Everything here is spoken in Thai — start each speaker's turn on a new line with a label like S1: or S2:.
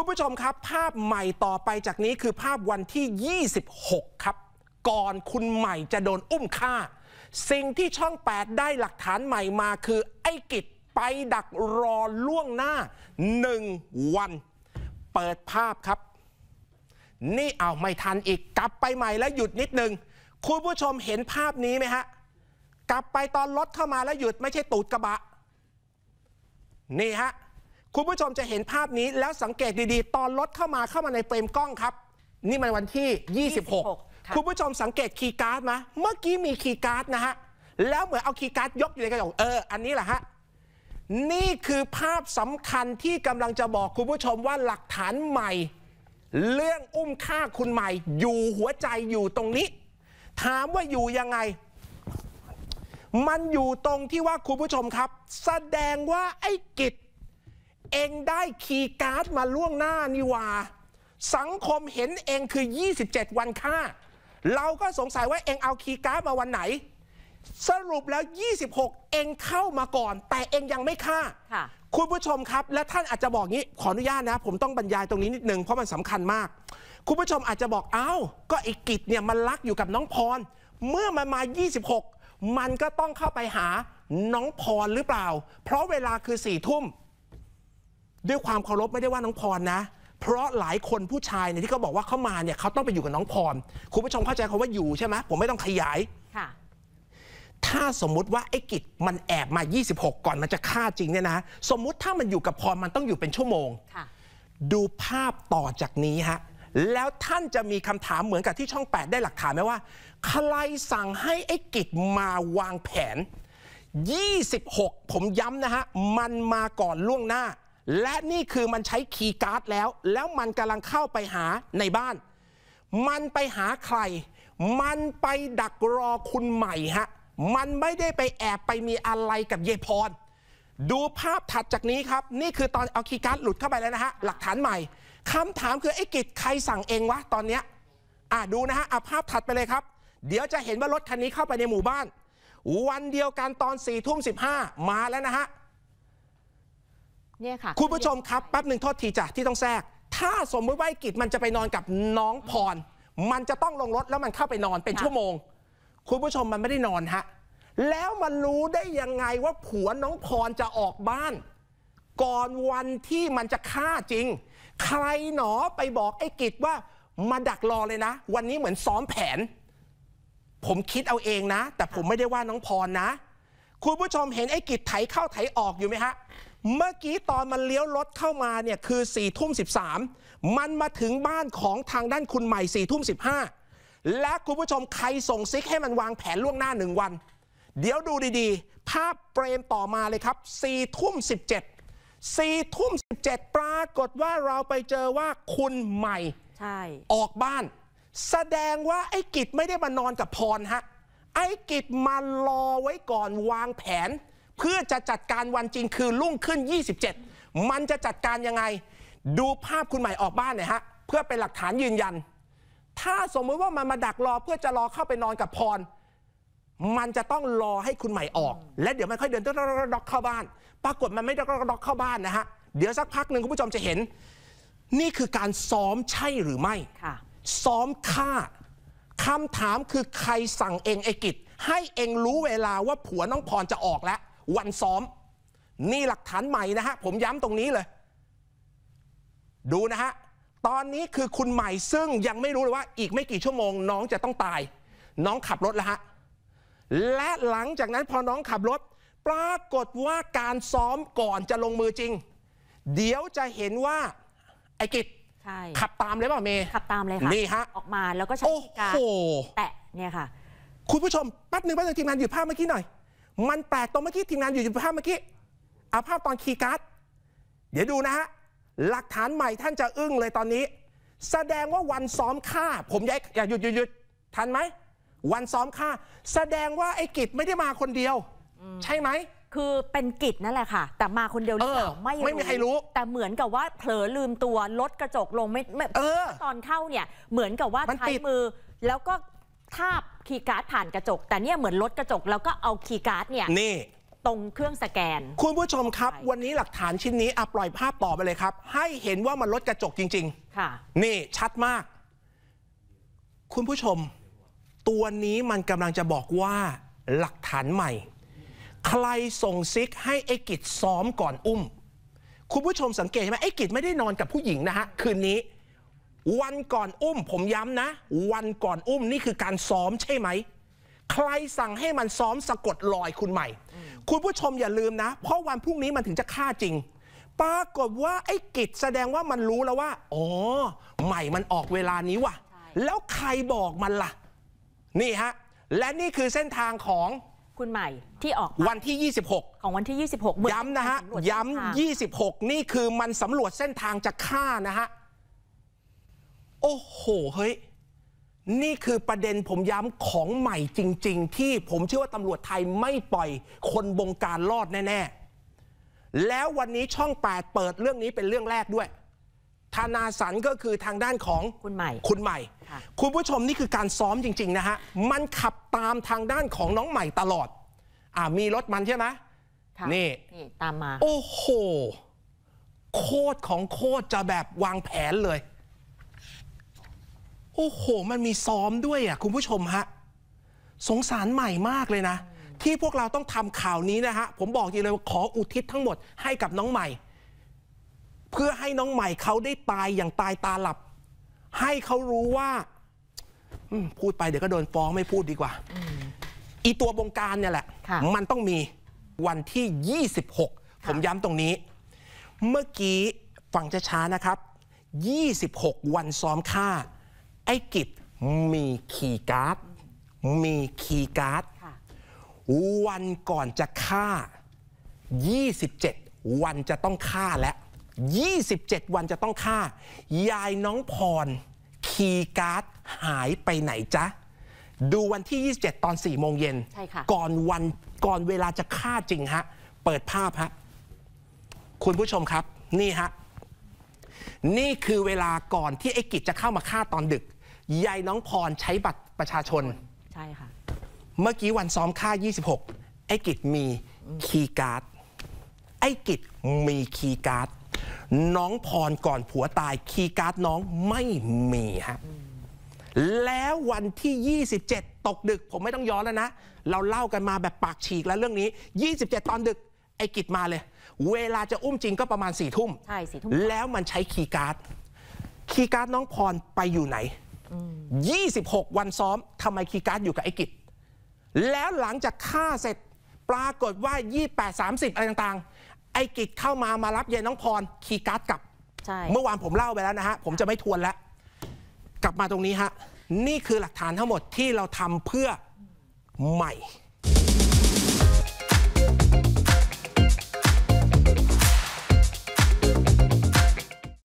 S1: คุณผู้ชมครับภาพใหม่ต่อไปจากนี้คือภาพวันที่ 26 ครับ ก่อนคุณใหม่จะโดนอุ้มฆ่า สิ่งที่ช่อง 8 ได้หลักฐานใหม่มาคือไอ้กิจไปดักรอล่วงหน้า 1 วัน เปิดภาพครับ นี่เอาไม่ทันอีก กลับไปใหม่แล้วหยุดนิดนึง คุณผู้ชมเห็นภาพนี้ไหมฮะ กลับไปตอนรถเข้ามาแล้วหยุดไม่ใช่ตูดกระบะ นี่ฮะคุณผู้ชมจะเห็นภาพนี้แล้วสังเกตดีๆ ตอนรถเข้ามาเข้ามาในเฟรมกล้องครับ นี่ มันวันที่ 26คุณผู้ชมสังเกตคีย์การ์ดไหมเมื่อกี้มีคีย์การ์ดนะฮะ แล้วเหมือนเอาคีย์การ์ดยกอยู่ในกระจกเออ อันนี้แหละฮะ นี่คือภาพสำคัญที่กำลังจะบอกคุณผู้ชมว่าหลักฐานใหม่ เรื่องอุ้มฆ่าคุณใหม่ อยู่หัวใจอยู่ตรงนี้ ถามว่าอยู่ยังไง มันอยู่ตรงที่ว่าคุณผู้ชมครับ แสดงว่าไอ้กิจเองได้คีย์การ์ดมาล่วงหน้านี่ว่าสังคมเห็นเองคือ 27 วันค่า เราก็สงสัยว่าเองเอาคีย์การ์ดมาวันไหน สรุปแล้ว 26 เองเข้ามาก่อน แต่เองยังไม่ค่า คุณผู้ชมครับและท่านอาจจะบอกงี้ ขออนุญาตนะผมต้องบรรยายตรงนี้นิดนึงเพราะมันสำคัญมาก คุณผู้ชมอาจจะบอกอ้าวก็ไอ้กิจเนี่ยมันลักอยู่กับน้องพร เมื่อมันมา 26 มันก็ต้องเข้าไปหาน้องพรหรือเปล่า เพราะเวลาคือสี่ทุ่มด้วยความเคารพไม่ได้ว่าน้องพรนะ เพราะหลายคนผู้ชายเนี่ยที่เขาบอกว่าเข้ามาเนี่ยเขาต้องไปอยู่กับน้องพร คุณผู้ชมเข้าใจคำว่าอยู่ใช่ไหมผมไม่ต้องขยายค่ะถ้าสมมุติว่าไอ้กิจมันแอบมา 26 ก่อนมันจะฆ่าจริงเนี่ยนะสมมุติถ้ามันอยู่กับพรมันต้องอยู่เป็นชั่วโมงค่ะดูภาพต่อจากนี้ฮะแล้วท่านจะมีคำถามเหมือนกับที่ช่อง 8 ได้หลักฐานไหมว่าใครสั่งให้ไอ้กิจมาวางแผน 26 ผมย้ำนะฮะมันมาก่อนล่วงหน้าและนี่คือมันใช้คีย์การ์ดแล้ว แล้วมันกำลังเข้าไปหาในบ้าน มันไปหาใคร มันไปดักรอคุณใหม่ฮะมันไม่ได้ไปแอบไปมีอะไรกับเยพร ดูภาพถัดจากนี้ครับ นี่คือตอนเอาคีย์การ์ดหลุดเข้าไปแล้วนะฮะ หลักฐานใหม่คำถามคือไอ้กิจใครสั่งเองวะ ตอนเนี้ยอ่ะดูนะฮะเอาภาพถัดไปเลยครับ เดี๋ยวจะเห็นว่ารถคันนี้เข้าไปในหมู่บ้าน วันเดียวกันตอน4ี่ทุ่มสิมาแล้วนะฮะเนี่ยค่ะคุณผู้ชมครับแป๊บหนึ่งโทษทีจ้ะที่ต้องแทรก ถ้าสมมติว่ากิจมันจะไปนอนกับน้องพร มันจะต้องลงรถแล้วมันเข้าไปนอนเป็นชั่วโมงคุณผู้ชมมันไม่ได้นอนฮะแล้วมันรู้ได้ยังไงว่าผัวน้องพรจะออกบ้าน ก่อนวันที่มันจะฆ่าจริง ใครหนอไปบอกไอ้กิจว่ามาดักรอเลยนะ วันนี้เหมือนซ้อมแผน ผมคิดเอาเองนะ แต่ผมไม่ได้ว่าน้องพรนะคุณผู้ชมเห็นไอ้กิจไถเข้าไถออกอยู่ไหมฮะเมื่อกี้ตอนมันเลี้ยวรถเข้ามาเนี่ย คือ4ี่ทุ่มสิมันมาถึงบ้านของทางด้านคุณใหม่4ี่ทุ่มสิและคุณผู้ชมใครส่งซิกให้มันวางแผนล่วงหน้าหนึ่งวัน เดี๋ยวดูดีๆ ภาพเปรมต่อมาเลยครับ4ี่ทุ่มสิบเจ็ดสี่ทุ่มสิบเจ็ดปรากฏว่าเราไปเจอว่าคุณใหม่ ใช่ ออกบ้าน แสดงว่าไอ้กิจไม่ได้มานอนกับพรฮะ ไอ้กิจมารอไว้ก่อนวางแผนเพื่อจะจัดการวันจริงคือรุ่งขึ้น 27 มันจะจัดการยังไงดูภาพคุณใหม่ออกบ้านหน่อยฮะเพื่อเป็นหลักฐานยืนยัน ถ้าสมมติว่ามันมาดักรอเพื่อจะรอเข้าไปนอนกับพร มันจะต้องรอให้คุณใหม่ออกและเดี๋ยวมันค่อยเดินดอกเข้าบ้าน ปรากฏมันไม่ดอกเข้าบ้านนะฮะเดี๋ยวสักพักหนึ่งคุณผู้ชมจะเห็น นี่คือการซ้อมใช่หรือไม่ ซ้อมฆ่าคำถามคือใครสั่งเองไอกิจให้เองรู้เวลาว่าผัวน้องพรจะออกแล้ววันซ้อม นี่หลักฐานใหม่นะฮะผมย้ำตรงนี้เลย ดูนะฮะตอนนี้คือคุณใหม่ซึ่งยังไม่รู้เลยว่า อีกไม่กี่ชั่วโมง น้องจะต้องตาย น้องขับรถ แล้วฮะและหลังจากนั้นพอน้องขับรถปรากฏว่าการซ้อมก่อนจะลงมือจริง เดี๋ยวจะเห็นว่าไอ้กิจขับตามเลยป่ะเมย์ขับตามเลยค่ะนี่ฮะออกมาแล้วก็ใช้การแตะเนี่ยค่ะ คุณผู้ชมแป๊บหนึ่งแป๊บนึงทีมงานหยุดภาพเมื่อกี้หน่อยมันแปลกตรงเมื่อกี้ทีมงานอยู่ยูภาพเมื่อกี้เอาภาพตอนคีย์การ์ดเดี๋ยวดูนะฮะหลักฐานใหม่ท่านจะอึ้งเลยตอนนี้ แสดงว่าวันซ้อมฆ่า ผมย้ายอย่าหยุดหยุดหยุดทันไหมวันซ้อมฆ่า แสดงว่าไอ้กิจไม่ได้มาคนเดียว ใช่ไหมคือเป็นกิจนั่นแหละค่ะ แต่มาคนเดียวหรือเปล่าไม่ไม่มีใครรู้ แต่เหมือนกับว่าเผลอลืมตัวลดกระจกลงไม่ไม่ตอนเข้าเนี่ยเหมือนกับว่าใช้มือ แล้วก็ทาบคีย์การ์ดผ่านกระจก แต่เนี่ยเหมือนลดกระจก แล้วก็เอาคีย์การ์ดเนี่ย นี่ ตรงเครื่องสแกน คุณผู้ชมครับ วันนี้หลักฐานชิ้นนี้อ่ะปล่อยภาพต่อไปเลยครับ ให้เห็นว่ามันลดกระจกจริงๆค่ะนี่ชัดมาก คุณผู้ชม ตัวนี้มันกำลังจะบอกว่าหลักฐานใหม่ ใครส่งซิกให้ไอ้กิจซ้อมก่อนอุ้ม คุณผู้ชมสังเกตไหมไอ้กิจไม่ได้นอนกับผู้หญิงนะฮะคืนนี้วันก่อนอุ้มผมย้ำนะ วันก่อนอุ้มนี่คือการซ้อมใช่ไหม ใครสั่งให้มันซ้อมสะกดรอยคุณใหม่ คุณผู้ชมอย่าลืมนะ เพราะวันพรุ่งนี้มันถึงจะฆ่าจริง ปรากฏว่าไอ้กิจแสดงว่ามันรู้แล้วว่าอ๋อใหม่มันออกเวลานี้ว่ะ แล้วใครบอกมันล่ะ นี่ฮะ และนี่คือเส้นทางของ คุณใหม่ ที่ออกวันที่26ของวันที่26ย้ำนะฮะย้ำ26นี่คือมันสำรวจเส้นทางจะฆ่านะฮะโอ้โหเฮ้ย นี่คือประเด็นผมย้ำของใหม่จริงๆ ที่ผมเชื่อว่าตำรวจไทยไม่ปล่อยคนบงการรอดแน่ๆแล้ววันนี้ช่อง 8 เปิดเรื่องนี้เป็นเรื่องแรกด้วย ธนาสันก็คือทางด้านของคุณใหม่ คุณใหม่ คุณผู้ชมนี่คือการซ้อมจริงๆนะฮะมันขับตามทางด้านของน้องใหม่ตลอดอ่ามีรถมันใช่ไหมนี่นี่ตามมาโอ้โหโคตรของโคตรจะแบบวางแผนเลยโอ้โห มันมีซ้อมด้วยอ่ะ คุณผู้ชมฮะ สงสารใหม่มากเลยนะ ที่พวกเราต้องทำข่าวนี้นะฮะ ผมบอกจริงเลยขออุทิศทั้งหมดให้กับน้องใหม่ เพื่อให้น้องใหม่เขาได้ตายอย่างตายตาหลับ ให้เขารู้ว่า พูดไปเดี๋ยวก็โดนฟ้องไม่พูดดีกว่า อีตัวบงการเนี่ยแหละ มันต้องมีวันที่ 26 ผมย้ำตรงนี้ เมื่อกี้ฟังช้าๆนะครับ 26 วันซ้อมฆ่าไอ้กิจมีคีย์การ์ดมีคีย์การ์ดวันก่อนจะฆ่า 27 วันจะต้องฆ่าและ27 วันจะต้องฆ่า ยายน้องพรคีย์การ์ดหายไปไหนจ๊ะ ดูวันที่ 27 ตอน 4 โมงเย็นก่อนวันก่อนเวลาจะฆ่าจริงฮะ เปิดภาพฮะคุณผู้ชมครับนี่ฮะ นี่คือเวลาก่อนที่ไอ้กิจจะเข้ามาฆ่าตอนดึกยายน้องพรใช้บัตรประชาชน ใช่ค่ะ เมื่อกี้วันซ้อมค่า 26ไอ้กิจมีคีย์การ์ดไอ้กิจมีคีย์การ์ดน้องพรก่อนผัวตายคีย์การ์ดน้องไม่มีฮะแล้ววันที่ 27 ตกดึก ผมไม่ต้องย้อนแล้วนะเราเล่ากันมาแบบปากฉีกแล้วเรื่องนี้ 27 ตอนดึก ไอ้กิจมาเลย เวลาจะอุ้มจริงก็ประมาณสี่ทุ่มใช่สี่ทุ่มแล้วมันใช้คีย์การ์ดคีย์การ์ดน้องพรไปอยู่ไหน26 วันซ้อมทำไมคีการ์ดอยู่กับไอ้กิจแล้วหลังจากฆ่าเสร็จปรากฏว่า 28 30 อะไรต่างๆ ไอ้กิจเข้ามามารับเย็นน้องพรคีการ์ดกลับ เมื่อวานผมเล่าไปแล้วนะฮะ ผมจะไม่ทวนแล้ว กลับมาตรงนี้ฮะ นี่คือหลักฐานทั้งหมดที่เราทำเพื่อใหม่